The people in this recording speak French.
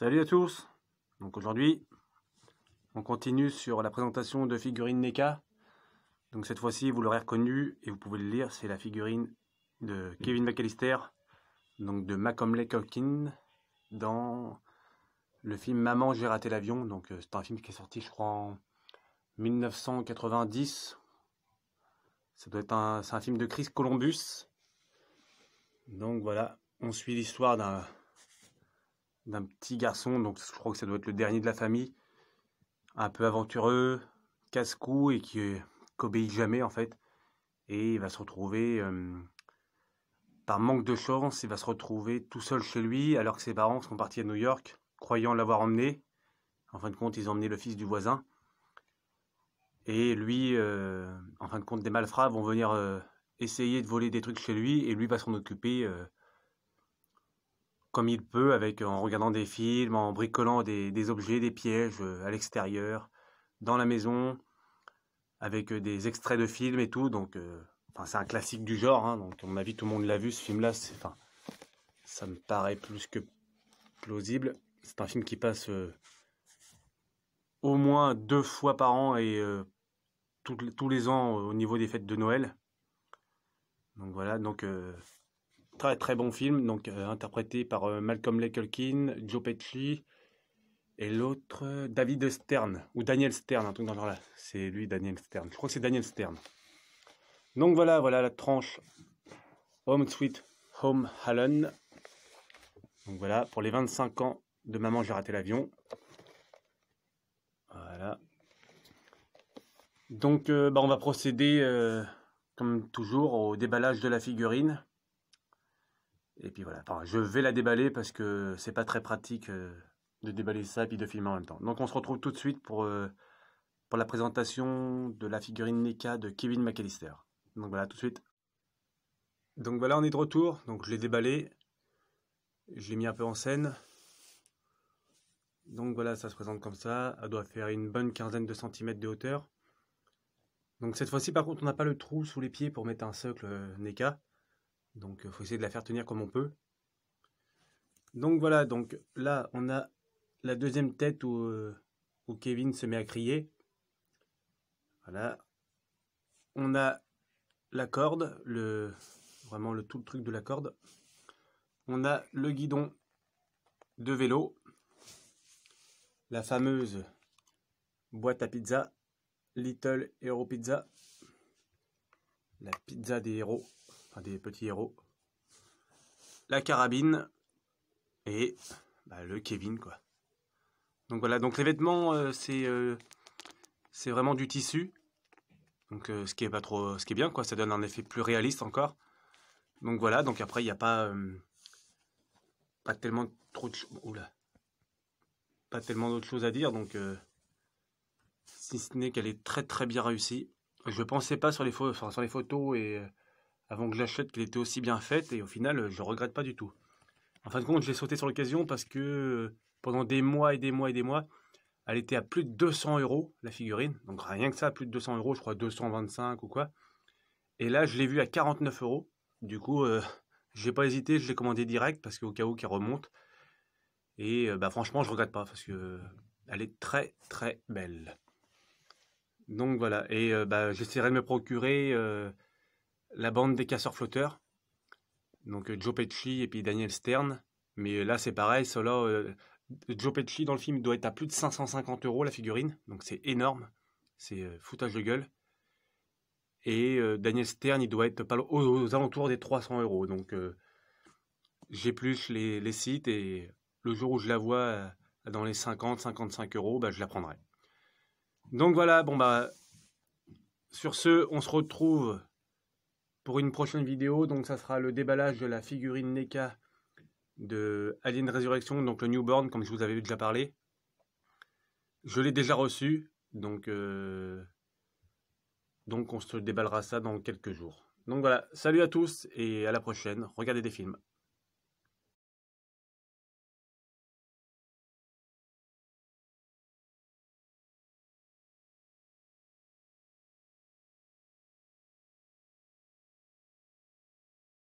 Salut à tous Donc aujourd'hui, on continue sur la présentation de figurines NECA. Donc cette fois-ci, vous l'aurez reconnu et vous pouvez le lire, c'est la figurine de Kevin McAllister, donc de Macomley Culkin, dans le film Maman, j'ai raté l'avion. Donc euh, c'est un film qui est sorti, je crois, en 1990. Ça doit être un, c'est un film de Chris Columbus. Donc voilà, on suit l'histoire d'un d'un petit garçon, donc je crois que ça doit être le dernier de la famille, un peu aventureux, casse-cou et qui n'obéit euh, jamais en fait. Et il va se retrouver, euh, par manque de chance, il va se retrouver tout seul chez lui alors que ses parents sont partis à New York, croyant l'avoir emmené. En fin de compte, ils ont emmené le fils du voisin. Et lui, euh, en fin de compte, des malfrats vont venir essayer de voler des trucs chez lui et lui va s'en occuper comme il peut, avec en regardant des films, en bricolant des, objets, des pièges euh, à l'extérieur, dans la maison, avec euh, des extraits de films et tout. Donc, euh, enfin, c'est un classique du genre. Hein, donc, à mon avis, tout le monde l'a vu ce film-là. Enfin, ça me paraît plus que plausible. C'est un film qui passe au moins deux fois par an et tous les ans au niveau des fêtes de Noël. Donc voilà, donc Très très bon film, donc euh, interprété par euh, Malcolm Leckelkin, Joe Pesci et l'autre David Stern ou Daniel Stern, un truc dans le genre là. C'est lui Daniel Stern. Je crois que c'est Daniel Stern. Donc voilà, voilà la tranche Home Sweet Home Hallen. Donc voilà pour les 25 ans de Maman j'ai raté l'avion. Voilà. Donc euh, bah, on va procéder comme toujours au déballage de la figurine. Et puis voilà. je vais la déballer parce que c'est pas très pratique euh, de déballer ça et puis de filmer en même temps. Donc on se retrouve tout de suite pour, euh, pour la présentation de la figurine NECA de Kevin McAllister. Donc voilà, tout de suite. Donc voilà, on est de retour. Donc je l'ai déballé. Je l'ai mis un peu en scène. Donc voilà, ça se présente comme ça. Elle doit faire une bonne quinzaine de centimètres de hauteur. Donc cette fois-ci, par contre, on n'a pas le trou sous les pieds pour mettre un socle euh, NECA. Donc, il euh, faut essayer de la faire tenir comme on peut. Donc voilà, donc là, on a la deuxième tête où, euh, où Kevin se met à crier. Voilà. On a la corde, le, vraiment le tout le truc de la corde. On a le guidon de vélo, la fameuse boîte à pizza, Little Hero Pizza, la pizza des héros des petits héros, la carabine et bah, le Kevin quoi. Donc voilà, donc les vêtements euh, c'est euh, c'est vraiment du tissu. Donc euh, ce qui est pas trop ce qui est bien quoi, ça donne un effet plus réaliste encore. Donc voilà, donc après il n'y a pas pas tellement trop de Oula. Pas tellement d'autres choses à dire donc si ce n'est qu'elle est très très bien réussie. Je pensais pas sur les, sur les photos et avant que j'achète qu'elle était aussi bien faite et au final, euh, je ne regrette pas du tout. En fin de compte, j'ai sauté sur l'occasion parce que euh, pendant des mois et des mois et des mois, elle était à plus de 200 euros la figurine. Donc rien que ça, plus de 200 euros, je crois 225 ou quoi. Et là, je l'ai vue à 49 euros. Du coup, euh, je n'ai pas hésité, je l'ai commandé direct parce qu'au cas où qu'elle remonte. Et bah, franchement, je ne regrette pas parce que elle est très très belle. Donc voilà, et bah, j'essaierai de me procurer la bande des casseurs-flotteurs, donc euh, Joe Pesci et puis Daniel Stern. Mais euh, là, c'est pareil, solo euh, Joe Pesci dans le film doit être à plus de 550 euros la figurine, donc c'est énorme, c'est foutage de gueule. Et Daniel Stern, il doit être aux, alentours des 300 euros. Donc j'épluche les, les, sites et le jour où je la vois dans les 50-55 euros, bah, je la prendrai. Donc voilà, bon bah sur ce, on se retrouve pour une prochaine vidéo. Donc ça sera le déballage de la figurine NECA de Alien Resurrection, donc le Newborn, comme je vous avais déjà parlé. Je l'ai déjà reçu, donc, euh, donc on se déballera ça dans quelques jours. Donc voilà, salut à tous et à la prochaine, regardez des films.